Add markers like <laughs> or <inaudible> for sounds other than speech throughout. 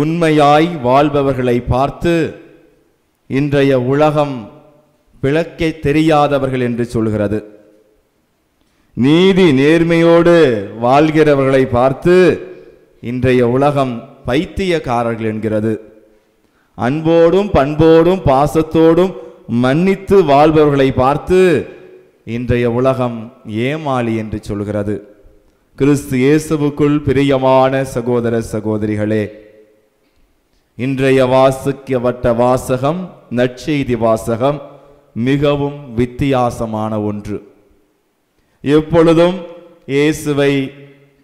உண்மையாய் வாழ்பவர்களை பார்த்து இன்றைய உலகம் பிளக்கே தெரியாதவர்கள் என்று சொல்கிறது நீதி நேர்மையோடு வாழ்கிறவர்களை பார்த்து இன்றைய உலகம் பைத்தியக்காரர்கள் என்கிறது அன்போடும் பண்போடும் பாசத்தோடும் மன்னித்து வாழ்பவர்களை பார்த்து இன்றைய உலகம் ஏமாளி என்று சொல்கிறது கிறிஸ்து இயேசுவுக்குள் பிரியமான சகோதர சகோதரிகளே இன்றைய வாசிக்கப்பட்ட வாசகம் நற்செய்தி வாசகம் மிகவும் வித்தியாசமான ஒன்று எப்பொழுதும் இயேசுவை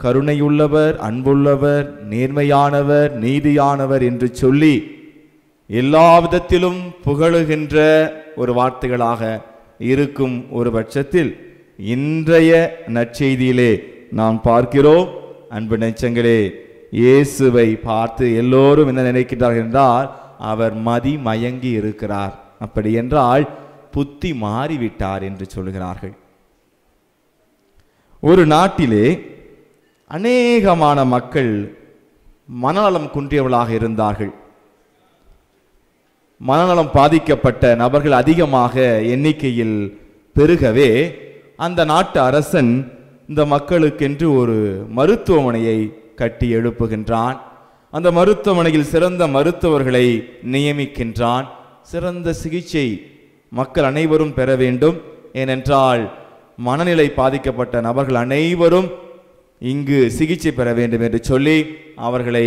கருணையுள்ளவர் அன்புள்ளவர் நேர்மையானவர் நீதியானவர் என்று சொல்லி எல்லா விதத்திலும் புகழுகின்ற ஒரு வார்த்தைகளாக இருக்கும் ஒரு பட்சத்தில் இன்றைய நற்செய்தியிலே நாம் பார்க்கிறோம் அன்பு நெச்சங்களே இயேசுவை பார்த்து எல்லோரும் என்ன நினைக்கிறார்கள் என்றால் அவர் மதி மயங்கி இருக்கிறார் அப்படி என்றால் புத்தி மாறிவிட்டார் என்று சொல்கிறார்கள் ஒரு நாட்டிலே அநேகமான மக்கள் மனநலம் குன்றியவளாக இருந்தார்கள் மனநலம் பாதிக்கப்பட்ட நபர்கள் அதிகமாக எண்ணிக்கையில் பெருகவே அந்த நாட்டு அரசன் இந்த மக்களுக்கென்று ஒரு மருத்துவமனையை கட்டி எழுப்புகின்றான் அந்த மருத்துவமனையில் சிறந்த மருத்துவர்களை நியமிக்கின்றான் சிறந்த சிகிச்சை மக்கள் அனைவரும் பெற வேண்டும் ஏனென்றால் மனநிலை பாதிக்கப்பட்ட நபர்கள் அனைவரும் இங்கு சிகிச்சை பெற வேண்டும் என்று சொல்லி அவர்களை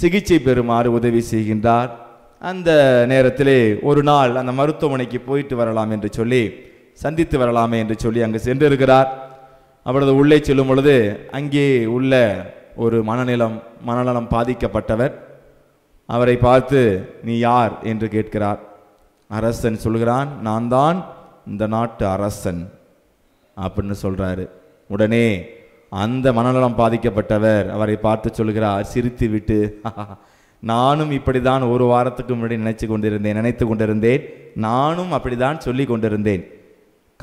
சிகிச்சை பெறுமாறு உதவி செய்கின்றார் அந்த நேரத்திலே ஒரு நாள் அந்த மருத்துவமனைக்கு போயிட்டு வரலாம் என்று சொல்லி சந்தித்து வரலாமே என்று சொல்லி அங்கு சென்றிருக்கிறார் அவரது உள்ளே செல்லும் பொழுது அங்கே உள்ள ஒரு மனநிலம் மனநலம் பாதிக்கப்பட்டவர் அவரை பார்த்து நீ யார் என்று கேட்கிறார் அரசன் சொல்கிறான் நான் தான் இந்த நாட்டு அரசன் அப்படின்னு சொல்கிறாரு உடனே அந்த மனநலம் பாதிக்கப்பட்டவர் அவரை பார்த்து சொல்கிறார் சிரித்து விட்டு <laughs> நானும் இப்படி தான் ஒரு வாரத்துக்கு முன்னாடி நினைச்சு கொண்டிருந்தேன் நினைத்து கொண்டிருந்தேன் நானும் அப்படி தான் சொல்லி கொண்டிருந்தேன்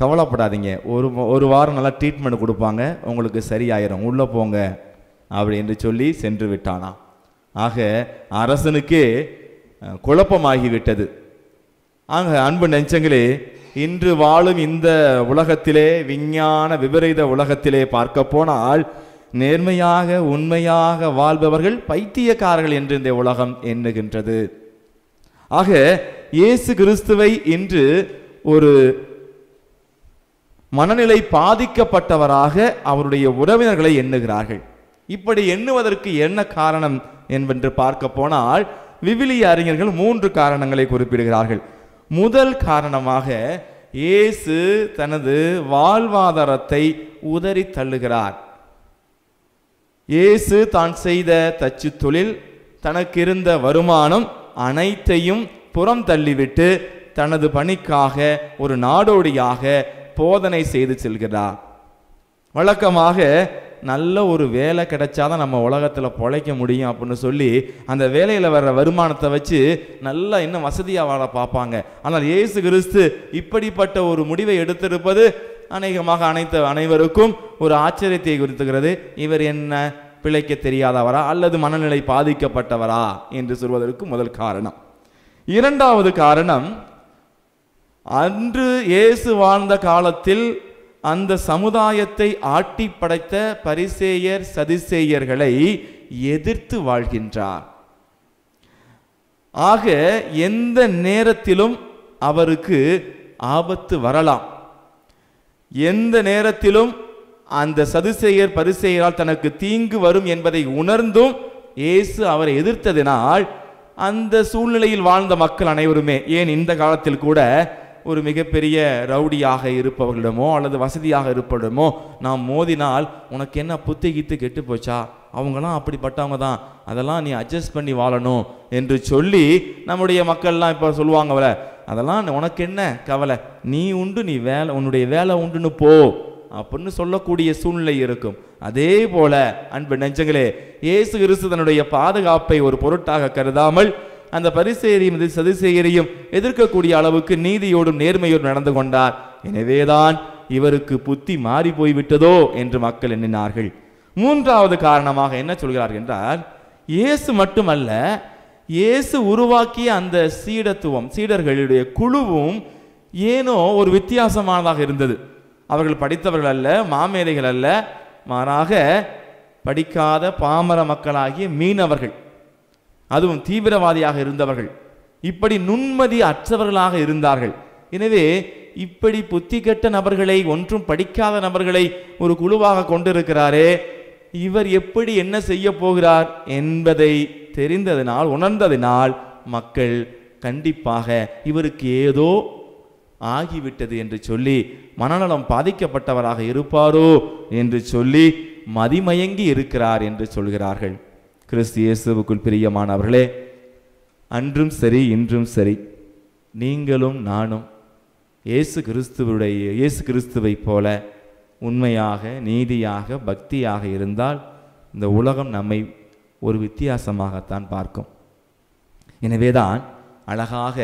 கவலைப்படாதீங்க ஒரு ஒரு வாரம் நல்லா ட்ரீட்மெண்ட் கொடுப்பாங்க உங்களுக்கு சரியாயிரும் உள்ளே போங்க அப்படி என்று சொல்லி சென்று விட்டானா ஆக அரசனுக்கு குழப்பமாகிவிட்டது ஆக அன்பு நெஞ்சங்களே இன்று வாழும் இந்த உலகத்திலே விஞ்ஞான விபரீத உலகத்திலே பார்க்க போனால் நேர்மையாக உண்மையாக வாழ்பவர்கள் பைத்தியக்காரர்கள் என்று இந்த உலகம் எண்ணுகின்றது ஆக இயேசு கிறிஸ்துவை இன்று ஒரு மனநிலை பாதிக்கப்பட்டவராக அவருடைய உறவினர்களை எண்ணுகிறார்கள் இப்படி எண்ணுவதற்கு என்ன காரணம் என்பென்று பார்க்க போனால் விவிலிய அறிஞர்கள் மூன்று காரணங்களை குறிப்பிடுகிறார்கள் முதல் காரணமாக இயேசு தனது வாழ்வாதாரத்தை உதறி தள்ளுகிறார் இயேசு தான் செய்த தச்சு தொழில் தனக்கு இருந்த வருமானம் அனைத்தையும் புறம் தள்ளிவிட்டு தனது பணிக்காக ஒரு நாடோடியாக போதனை செய்து செல்கிறார் வழக்கமாக நல்ல ஒரு வேலை கிடைச்சாதான் நம்ம உலகத்தில் பொழைக்க முடியும் அப்படின்னு சொல்லி அந்த வேலையில் வர்ற வருமானத்தை வச்சு நல்லா இன்னும் வசதியாக வாழ பார்ப்பாங்க ஆனால் இயேசு கிறிஸ்து இப்படிப்பட்ட ஒரு முடிவை எடுத்திருப்பது அநேகமாக அனைத்து அனைவருக்கும் ஒரு ஆச்சரியத்தை குறித்துகிறது இவர் என்ன பிழைக்க தெரியாதவரா அல்லது மனநிலை பாதிக்கப்பட்டவரா என்று சொல்வதற்கு முதல் காரணம் இரண்டாவது காரணம் அன்று இயேசு வாழ்ந்த காலத்தில் அந்த சமுதாயத்தை ஆட்டி படைத்த பரிசேயர் சதிசேயர்களை எதிர்த்து வாழ்கின்றார் ஆக எந்த நேரத்திலும் அவருக்கு ஆபத்து வரலாம் எந்த நேரத்திலும் அந்த சதுசெயர் பரிசெயரால் தனக்கு தீங்கு வரும் என்பதை உணர்ந்தும் இயேசு அவரை எதிர்த்ததினால் அந்த சூழ்நிலையில் வாழ்ந்த மக்கள் அனைவருமே ஏன் இந்த காலத்தில் கூட ஒரு மிகப்பெரிய ரவுடியாக இருப்பவர்களிடமோ அல்லது வசதியாக இருப்பவரிடமோ நாம் மோதினால் உனக்கு என்ன புத்தி கீத்து கெட்டு போச்சா அவங்களாம் அப்படிப்பட்டவங்க தான் அதெல்லாம் நீ அட்ஜஸ்ட் பண்ணி வாழணும் என்று சொல்லி நம்முடைய மக்கள்லாம் இப்போ சொல்லுவாங்கல்ல அதெல்லாம் உனக்கு என்ன கவலை நீ உண்டு நீ வேலை உன்னுடைய வேலை உண்டுன்னு போ அப்படின்னு சொல்லக்கூடிய சூழ்நிலை இருக்கும் அதே போல அன்பு நெஞ்சங்களே இயேசு கிறிஸ்து தன்னுடைய பாதுகாப்பை ஒரு பொருட்டாக கருதாமல் அந்த பரிசெயரையும் சதிசெயரையும் எதிர்க்கக்கூடிய அளவுக்கு நீதியோடும் நேர்மையோடும் நடந்து கொண்டார் எனவேதான் இவருக்கு புத்தி மாறி போய்விட்டதோ என்று மக்கள் எண்ணினார்கள் மூன்றாவது காரணமாக என்ன சொல்கிறார்கள் என்றால் இயேசு மட்டுமல்ல இயேசு உருவாக்கிய அந்த சீடத்துவம் சீடர்களுடைய குழுவும் ஏனோ ஒரு வித்தியாசமானதாக இருந்தது அவர்கள் படித்தவர்கள் அல்ல மாமேதைகள் அல்ல மாறாக படிக்காத பாமர மக்களாகிய மீனவர்கள் அதுவும் தீவிரவாதியாக இருந்தவர்கள் இப்படி நுண்மதி அற்றவர்களாக இருந்தார்கள் எனவே இப்படி புத்தி கெட்ட நபர்களை ஒன்றும் படிக்காத நபர்களை ஒரு குழுவாக கொண்டிருக்கிறாரே இவர் எப்படி என்ன செய்ய போகிறார் என்பதை தெரிந்ததினால் உணர்ந்ததினால் மக்கள் கண்டிப்பாக இவருக்கு ஏதோ ஆகிவிட்டது என்று சொல்லி மனநலம் பாதிக்கப்பட்டவராக இருப்பாரோ என்று சொல்லி மதிமயங்கி இருக்கிறார் என்று சொல்கிறார்கள் கிறிஸ்து இயேசுவுக்குள் பிரியமானவர்களே அன்றும் சரி இன்றும் சரி நீங்களும் நானும் இயேசு கிறிஸ்துவுடைய இயேசு கிறிஸ்துவை போல உண்மையாக நீதியாக பக்தியாக இருந்தால் இந்த உலகம் நம்மை ஒரு வித்தியாசமாகத்தான் பார்க்கும் எனவேதான் அழகாக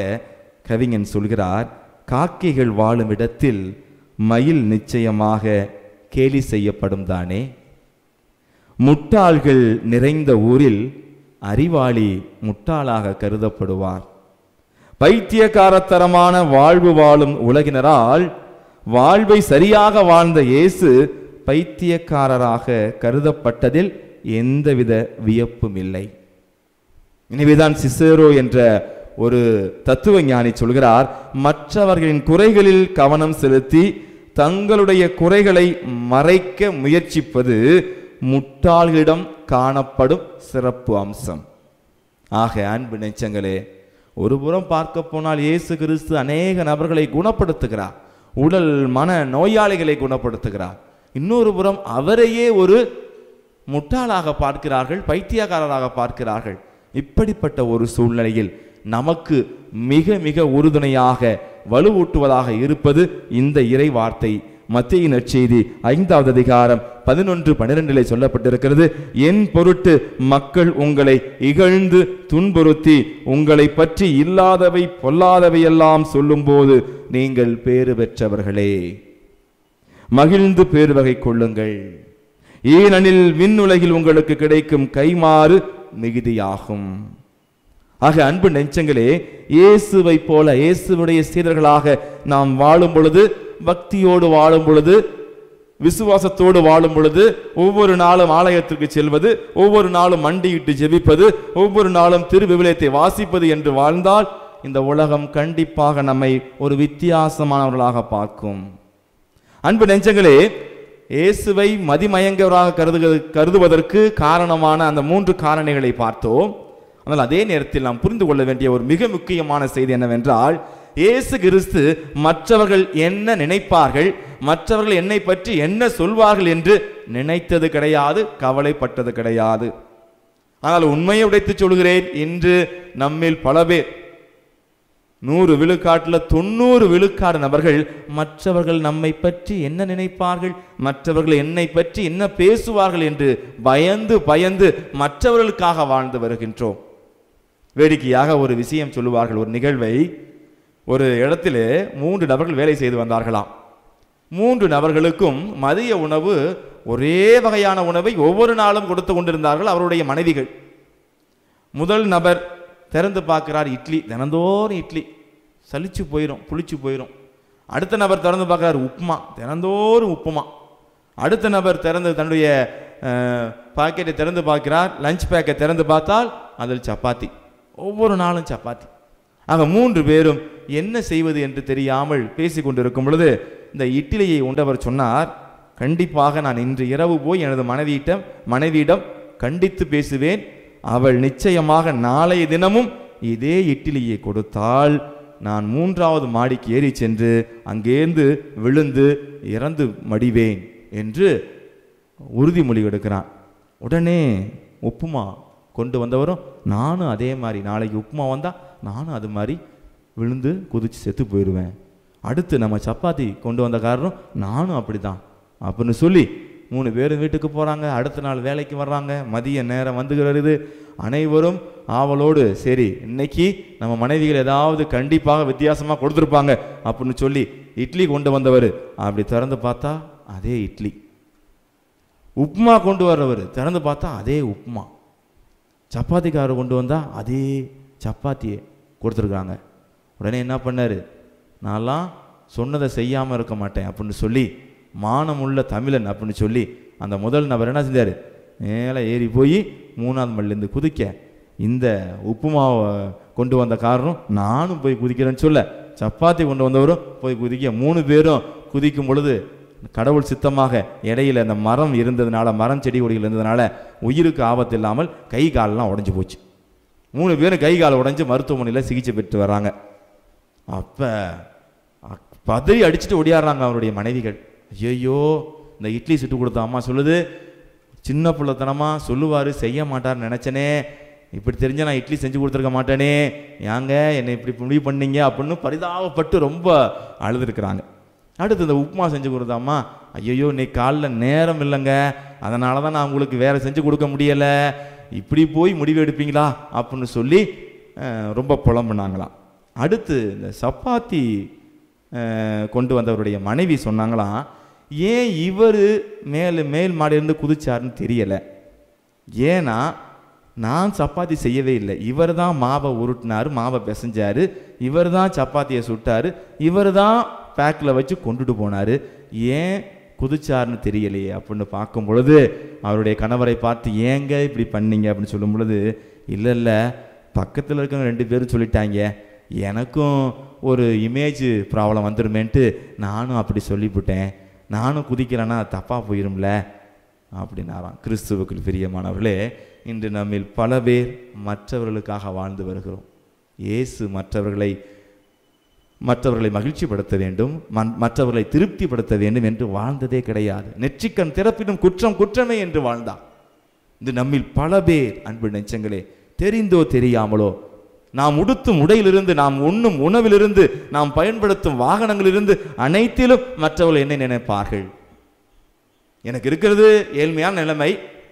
கவிஞன் சொல்கிறார் காக்கைகள் வாழும் இடத்தில் மயில் நிச்சயமாக கேலி செய்யப்படும் தானே முட்டாள்கள் நிறைந்த ஊரில் அறிவாளி முட்டாளாக கருதப்படுவார் பைத்தியகாரத்தரமான வாழ்வு வாழும் உலகினரால் வாழ்வை சரியாக வாழ்ந்த இயேசு பைத்தியக்காரராக கருதப்பட்டதில் எந்தவித வியப்பும் இல்லை எனவேதான் சிசேரோ என்ற ஒரு தத்துவ ஞானி சொல்கிறார் மற்றவர்களின் குறைகளில் கவனம் செலுத்தி தங்களுடைய குறைகளை மறைக்க முயற்சிப்பது முட்டாள்களிடம் காணப்படும் சிறப்பு அம்சம் ஆக அன்பு நெச்சங்களே ஒருபுறம் பார்க்க போனால் இயேசு கிறிஸ்து அநேக நபர்களை குணப்படுத்துகிறார் உடல் மன நோயாளிகளை குணப்படுத்துகிறார் இன்னொரு புறம் அவரையே ஒரு முட்டாளாக பார்க்கிறார்கள் பைத்தியக்காரராக பார்க்கிறார்கள் இப்படிப்பட்ட ஒரு சூழ்நிலையில் நமக்கு மிக மிக உறுதுணையாக வலுவூட்டுவதாக இருப்பது இந்த இறை வார்த்தை மத்திய நற்செய்தி ஐந்தாவது அதிகாரம் பதினொன்று பனிரெண்டிலே சொல்லப்பட்டிருக்கிறது என் பொருட்டு மக்கள் உங்களை இகழ்ந்து துன்புறுத்தி உங்களை பற்றி இல்லாதவை பொல்லாதவையெல்லாம் போது நீங்கள் பேறு பெற்றவர்களே மகிழ்ந்து பேறு வகை கொள்ளுங்கள் ஏனெனில் விண்ணுலகில் உங்களுக்கு கிடைக்கும் கைமாறு மிகுதியாகும் ஆக அன்பு நெஞ்சங்களே இயேசுவை போல இயேசுடைய சீரர்களாக நாம் வாழும் பொழுது பக்தியோடு வாழும் பொழுது விசுவாசத்தோடு வாழும் பொழுது ஒவ்வொரு நாளும் ஆலயத்திற்கு செல்வது ஒவ்வொரு நாளும் மண்டியிட்டு ஜெபிப்பது ஒவ்வொரு நாளும் திருவிவிலயத்தை வாசிப்பது என்று வாழ்ந்தால் இந்த உலகம் கண்டிப்பாக நம்மை ஒரு வித்தியாசமானவர்களாக பார்க்கும் அன்பு நெஞ்சங்களே இயேசுவை மதிமயங்கவராக கருது கருதுவதற்கு காரணமான அந்த மூன்று காரணிகளை பார்த்தோம் ஆனால் அதே நேரத்தில் நாம் புரிந்து கொள்ள வேண்டிய ஒரு மிக முக்கியமான செய்தி என்னவென்றால் இயேசு கிறிஸ்து மற்றவர்கள் என்ன நினைப்பார்கள் மற்றவர்கள் என்னை பற்றி என்ன சொல்வார்கள் என்று நினைத்தது கிடையாது கவலைப்பட்டது கிடையாது ஆனால் உண்மையை உடைத்து சொல்கிறேன் இன்று நம்மில் பல பேர் நூறு விழுக்காட்டில் தொண்ணூறு விழுக்காடு நபர்கள் மற்றவர்கள் நம்மை பற்றி என்ன நினைப்பார்கள் மற்றவர்கள் என்னை பற்றி என்ன பேசுவார்கள் என்று பயந்து பயந்து மற்றவர்களுக்காக வாழ்ந்து வருகின்றோம் வேடிக்கையாக ஒரு விஷயம் சொல்லுவார்கள் ஒரு நிகழ்வை ஒரு இடத்திலே மூன்று நபர்கள் வேலை செய்து வந்தார்களாம் மூன்று நபர்களுக்கும் மதிய உணவு ஒரே வகையான உணவை ஒவ்வொரு நாளும் கொடுத்து கொண்டிருந்தார்கள் அவருடைய மனைவிகள் முதல் நபர் திறந்து பார்க்கிறார் இட்லி தினந்தோறும் இட்லி சலிச்சு போயிடும் புளிச்சு போயிடும் அடுத்த நபர் திறந்து பார்க்குறார் உப்புமா தினந்தோறும் உப்புமா அடுத்த நபர் திறந்து தன்னுடைய பாக்கெட்டை திறந்து பார்க்கிறார் லஞ்ச் பேக்கை திறந்து பார்த்தால் அதில் சப்பாத்தி ஒவ்வொரு நாளும் சப்பாத்தி ஆக மூன்று பேரும் என்ன செய்வது என்று தெரியாமல் பேசி கொண்டிருக்கும் பொழுது இந்த இட்டிலையை உண்டவர் சொன்னார் கண்டிப்பாக நான் இன்று இரவு போய் எனது மனைவியிடம் மனைவியிடம் கண்டித்து பேசுவேன் அவள் நிச்சயமாக நாளைய தினமும் இதே இட்டிலியை கொடுத்தால் நான் மூன்றாவது மாடிக்கு ஏறி சென்று அங்கேருந்து விழுந்து இறந்து மடிவேன் என்று உறுதிமொழி எடுக்கிறான் உடனே உப்புமா கொண்டு வந்தவரும் நானும் அதே மாதிரி நாளைக்கு உப்புமா வந்தால் நானும் அது மாதிரி விழுந்து குதித்து செத்து போயிடுவேன் அடுத்து நம்ம சப்பாத்தி கொண்டு வந்த காரணம் நானும் அப்படி தான் அப்படின்னு சொல்லி மூணு பேரும் வீட்டுக்கு போகிறாங்க அடுத்த நாள் வேலைக்கு வர்றாங்க மதிய நேரம் வந்துகிறது அனைவரும் ஆவலோடு சரி இன்னைக்கு நம்ம மனைவிகள் ஏதாவது கண்டிப்பாக வித்தியாசமாக கொடுத்துருப்பாங்க அப்படின்னு சொல்லி இட்லி கொண்டு வந்தவர் அப்படி திறந்து பார்த்தா அதே இட்லி உப்புமா கொண்டு வர்றவர் திறந்து பார்த்தா அதே உப்புமா சப்பாத்திக்காரர் கொண்டு வந்தால் அதே சப்பாத்தியை கொடுத்துருக்காங்க உடனே என்ன பண்ணார் நான்லாம் சொன்னதை செய்யாமல் இருக்க மாட்டேன் அப்படின்னு சொல்லி மானமுள்ள தமிழன் அப்படின்னு சொல்லி அந்த முதல் நபர் என்ன செஞ்சார் மேலே ஏறி போய் மூணாவது மல்லிலேருந்து குதிக்க இந்த உப்புமாவை கொண்டு வந்த காரணம் நானும் போய் குதிக்கிறேன்னு சொல்ல சப்பாத்தி கொண்டு வந்தவரும் போய் குதிக்க மூணு பேரும் குதிக்கும் பொழுது கடவுள் சித்தமாக இடையில அந்த மரம் இருந்ததுனால மரம் செடி கொடிகள் இருந்ததுனால உயிருக்கு ஆபத்து இல்லாமல் கை காலெலாம் உடஞ்சி போச்சு மூணு பேரும் கை கால் உடஞ்சி மருத்துவமனையில் சிகிச்சை பெற்று வராங்க அப்போ பதறி அடிச்சுட்டு ஓடியாடுறாங்க அவருடைய மனைவிகள் ஐயோ இந்த இட்லி சுட்டு கொடுத்த அம்மா சொல்லுது சின்ன பிள்ளைத்தனமாக சொல்லுவார் செய்ய மாட்டார்னு நினச்சனே இப்படி தெரிஞ்ச நான் இட்லி செஞ்சு கொடுத்துருக்க மாட்டேனே ஏங்க என்னை இப்படி முடிவு பண்ணீங்க அப்படின்னு பரிதாபப்பட்டு ரொம்ப அழுதுருக்குறாங்க அடுத்து இந்த உப்புமா செஞ்சு கொடுத்தாம்மா ஐயோ இன்னைக்கு காலில் நேரம் இல்லைங்க அதனால தான் நான் உங்களுக்கு வேறு செஞ்சு கொடுக்க முடியலை இப்படி போய் முடிவு எடுப்பீங்களா அப்படின்னு சொல்லி ரொம்ப புலம்புனாங்களாம் அடுத்து இந்த சப்பாத்தி கொண்டு வந்தவருடைய மனைவி சொன்னாங்களாம் ஏன் இவர் மேல் மேல் மாடியிருந்து குதிச்சாருன்னு தெரியலை ஏன்னா நான் சப்பாத்தி செய்யவே இல்லை இவர் தான் மாவை உருட்டினார் மாவை பிசைஞ்சார் இவர் தான் சப்பாத்தியை சுட்டார் இவர் தான் பேக்கில் வச்சு கொண்டுட்டு போனார் ஏன் குதிச்சார்னு தெரியலையே அப்படின்னு பார்க்கும் பொழுது அவருடைய கணவரை பார்த்து ஏங்க இப்படி பண்ணீங்க அப்படின்னு சொல்லும் பொழுது இல்லை இல்லை பக்கத்தில் இருக்கிறவங்க ரெண்டு பேரும் சொல்லிட்டாங்க எனக்கும் ஒரு இமேஜ் ப்ராப்ளம் வந்துடுமேன்ட்டு நானும் அப்படி சொல்லிவிட்டேன் நானும் குதிக்கிறேன்னா தப்பாக போயிரும்ல அப்படின்னாராம் கிறிஸ்துவுக்கு பிரியமானவர்களே இன்று நம்மில் பல பேர் மற்றவர்களுக்காக வாழ்ந்து வருகிறோம் இயேசு மற்றவர்களை மற்றவர்களை மகிழ்ச்சிப்படுத்த வேண்டும் மற்றவர்களை திருப்திப்படுத்த வேண்டும் என்று வாழ்ந்ததே கிடையாது நெற்றிக்கண் திறப்பினும் குற்றம் குற்றமே என்று வாழ்ந்தார் இது நம்மில் பல பேர் அன்பு நெச்சங்களே தெரிந்தோ தெரியாமலோ நாம் உடுத்தும் உடையிலிருந்து நாம் உண்ணும் உணவிலிருந்து நாம் பயன்படுத்தும் வாகனங்களிலிருந்து அனைத்திலும் மற்றவர்கள் என்னை நினைப்பார்கள் எனக்கு இருக்கிறது ஏழ்மையான நிலைமை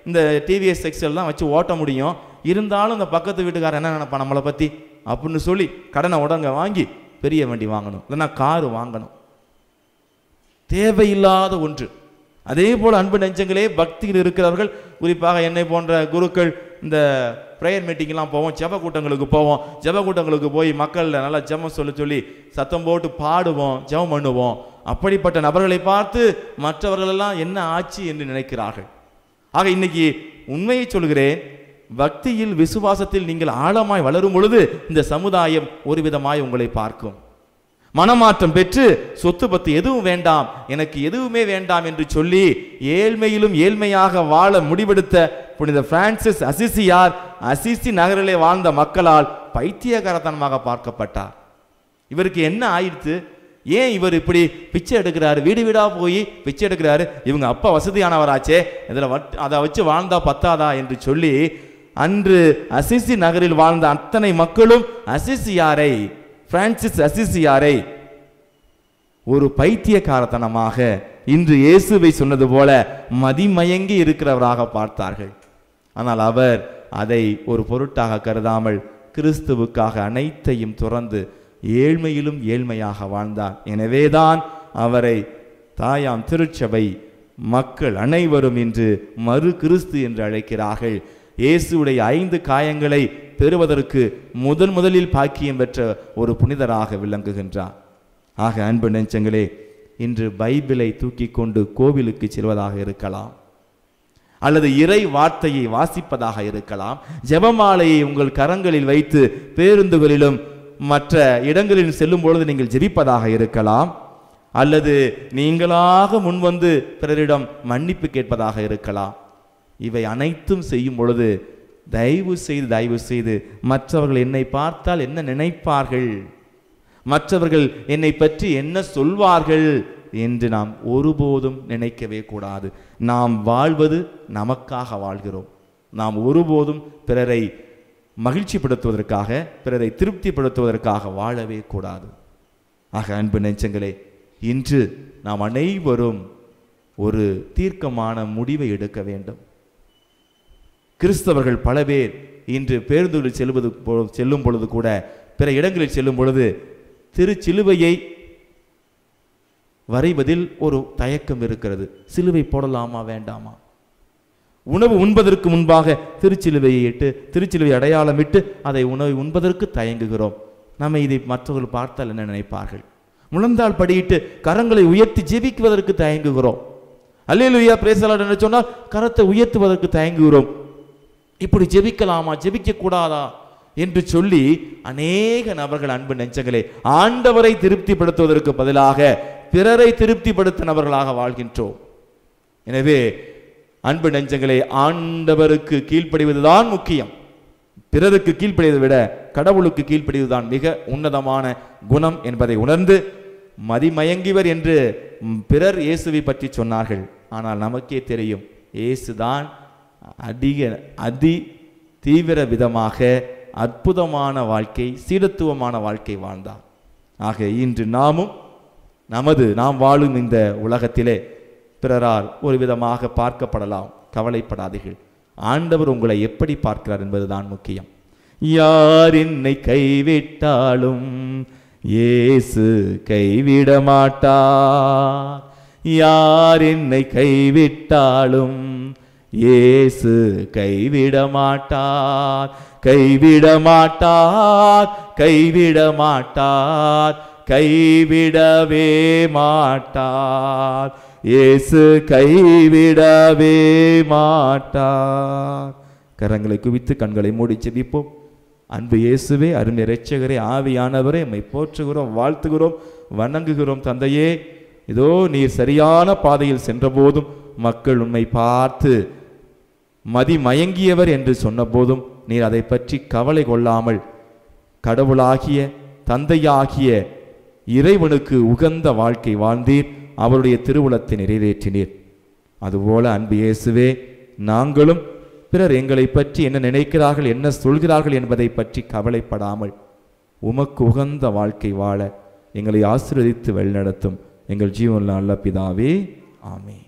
இந்த டிவிஎஸ் எக்ஸல் தான் வச்சு ஓட்ட முடியும் இருந்தாலும் இந்த பக்கத்து வீட்டுக்காரர் என்ன நினைப்பா நம்மளை பற்றி அப்படின்னு சொல்லி கடனை உடங்க வாங்கி பெரிய வண்டி வாங்கணும் இல்லைன்னா காரு வாங்கணும் தேவையில்லாத ஒன்று அதே போல் அன்பு நெஞ்சங்களே பக்தியில் இருக்கிறவர்கள் குறிப்பாக என்னை போன்ற குருக்கள் இந்த ப்ரேயர் மீட்டிங்லாம் போவோம் ஜெப கூட்டங்களுக்கு போவோம் ஜெப கூட்டங்களுக்கு போய் மக்களில் நல்லா ஜெபம் சொல்லி சொல்லி சத்தம் போட்டு பாடுவோம் ஜெபம் பண்ணுவோம் அப்படிப்பட்ட நபர்களை பார்த்து மற்றவர்களெல்லாம் என்ன ஆச்சு என்று நினைக்கிறார்கள் ஆக இன்னைக்கு உண்மையை சொல்கிறேன் பக்தியில் விசுவாசத்தில் நீங்கள் ஆழமாய் வளரும் பொழுது இந்த சமுதாயம் ஒரு விதமாய் உங்களை பார்க்கும் மனமாற்றம் பெற்று சொத்து பத்து எதுவும் வேண்டாம் எனக்கு எதுவுமே வேண்டாம் என்று சொல்லி ஏழ்மையிலும் ஏழ்மையாக வாழ முடிவெடுத்த புனித பிரான்சிஸ் அசிசியார் அசிசி நகரிலே வாழ்ந்த மக்களால் பைத்தியகரதனமாக பார்க்கப்பட்டார் இவருக்கு என்ன ஆயிடுத்து ஏன் இவர் இப்படி பிச்சை எடுக்கிறாரு வீடு வீடாக போய் பிச்சை எடுக்கிறாரு இவங்க அப்பா வசதியானவராச்சே இதில் வட் அதை வச்சு வாழ்ந்தா பத்தாதா என்று சொல்லி அன்று அசிசி நகரில் வாழ்ந்த அத்தனை மக்களும் அசிசியாரை பிரான்சிஸ் அசிசியாரை ஒரு பைத்தியக்காரத்தனமாக இன்று இயேசுவை சொன்னது போல மதிமயங்கி இருக்கிறவராக பார்த்தார்கள் ஆனால் அவர் அதை ஒரு பொருட்டாக கருதாமல் கிறிஸ்துவுக்காக அனைத்தையும் துறந்து ஏழ்மையிலும் ஏழ்மையாக வாழ்ந்தார் எனவேதான் அவரை தாயாம் திருச்சபை மக்கள் அனைவரும் இன்று மறு கிறிஸ்து என்று அழைக்கிறார்கள் இயேசுடைய ஐந்து காயங்களை பெறுவதற்கு முதன் முதலில் பாக்கியம் பெற்ற ஒரு புனிதராக விளங்குகின்றார் ஆக அன்பு நெஞ்சங்களே இன்று பைபிளை தூக்கி கொண்டு கோவிலுக்கு செல்வதாக இருக்கலாம் அல்லது இறை வார்த்தையை வாசிப்பதாக இருக்கலாம் ஜெபமாலையை உங்கள் கரங்களில் வைத்து பேருந்துகளிலும் மற்ற இடங்களில் செல்லும் பொழுது நீங்கள் ஜெபிப்பதாக இருக்கலாம் அல்லது நீங்களாக முன்வந்து பிறரிடம் மன்னிப்பு கேட்பதாக இருக்கலாம் இவை அனைத்தும் செய்யும் பொழுது தயவு செய்து தயவு செய்து மற்றவர்கள் என்னை பார்த்தால் என்ன நினைப்பார்கள் மற்றவர்கள் என்னை பற்றி என்ன சொல்வார்கள் என்று நாம் ஒருபோதும் நினைக்கவே கூடாது நாம் வாழ்வது நமக்காக வாழ்கிறோம் நாம் ஒருபோதும் பிறரை மகிழ்ச்சிப்படுத்துவதற்காக பிறரை திருப்திப்படுத்துவதற்காக வாழவே கூடாது ஆக அன்பு நெஞ்சங்களே இன்று நாம் அனைவரும் ஒரு தீர்க்கமான முடிவை எடுக்க வேண்டும் கிறிஸ்தவர்கள் பல பேர் இன்று பேருந்துகளில் செல்வது செல்லும் பொழுது கூட பிற இடங்களில் செல்லும் பொழுது திருச்சிலுவையை வரைவதில் ஒரு தயக்கம் இருக்கிறது சிலுவை போடலாமா வேண்டாமா உணவு உண்பதற்கு முன்பாக திருச்சிலுவையை இட்டு திருச்சிலுவை அடையாளம் இட்டு அதை உணவை உண்பதற்கு தயங்குகிறோம் நம்ம இதை மற்றவர்கள் பார்த்தால் என்ன நினைப்பார்கள் முழந்தால் படியிட்டு கரங்களை உயர்த்தி ஜெபிக்குவதற்கு தயங்குகிறோம் அல்லேலுயா பிரேசலாட் என்று சொன்னால் கரத்தை உயர்த்துவதற்கு தயங்குகிறோம் இப்படி ஜெபிக்கலாமா ஜெபிக்க கூடாதா என்று சொல்லி அநேக நபர்கள் அன்பு நெஞ்சங்களே ஆண்டவரை திருப்திப்படுத்துவதற்கு பதிலாக பிறரை திருப்திப்படுத்தினவர்களாக வாழ்கின்றோம் எனவே அன்பு நெஞ்சங்களை ஆண்டவருக்கு கீழ்ப்படிவதுதான் முக்கியம் பிறருக்கு கீழ்ப்படிவதை விட கடவுளுக்கு கீழ்ப்படிவதுதான் மிக உன்னதமான குணம் என்பதை உணர்ந்து மதிமயங்கிவர் என்று பிறர் இயேசுவை பற்றி சொன்னார்கள் ஆனால் நமக்கே தெரியும் இயேசுதான் அதிக அதி தீவிர விதமாக அற்புதமான வாழ்க்கை சீடத்துவமான வாழ்க்கை வாழ்ந்தார் ஆக இன்று நாமும் நமது நாம் வாழும் இந்த உலகத்திலே பிறரால் ஒரு விதமாக பார்க்கப்படலாம் கவலைப்படாதீர்கள் ஆண்டவர் உங்களை எப்படி பார்க்கிறார் என்பதுதான் முக்கியம் யார் என்னை கைவிட்டாலும் இயேசு கைவிட மாட்டார் யார் என்னை கைவிட்டாலும் இயேசு கைவிட மாட்டார் கைவிட மாட்டார் கைவிட மாட்டார் கைவிடவே மாட்டார் இயேசு கைவிடவே மாட்டார் கரங்களை குவித்து கண்களை மூடி செபிப்போம் அன்பு இயேசுவே அருமை இரட்சகரே ஆவியானவரே நம்மை போற்றுகிறோம் வாழ்த்துகிறோம் வணங்குகிறோம் தந்தையே இதோ நீர் சரியான பாதையில் சென்றபோதும் மக்கள் உண்மை பார்த்து மதிமயங்கியவர் என்று சொன்னபோதும் நீர் அதை பற்றி கவலை கொள்ளாமல் கடவுளாகிய தந்தையாகிய இறைவனுக்கு உகந்த வாழ்க்கை வாழ்ந்தீர் அவருடைய திருவுளத்தை நிறைவேற்றினீர் அதுபோல அன்பு இயேசுவே நாங்களும் பிறர் எங்களை பற்றி என்ன நினைக்கிறார்கள் என்ன சொல்கிறார்கள் என்பதை பற்றி கவலைப்படாமல் உமக்கு உகந்த வாழ்க்கை வாழ எங்களை ஆசிர்வதித்து வழிநடத்தும் எங்கள் ஜீவன் நல்ல பிதாவே ஆமே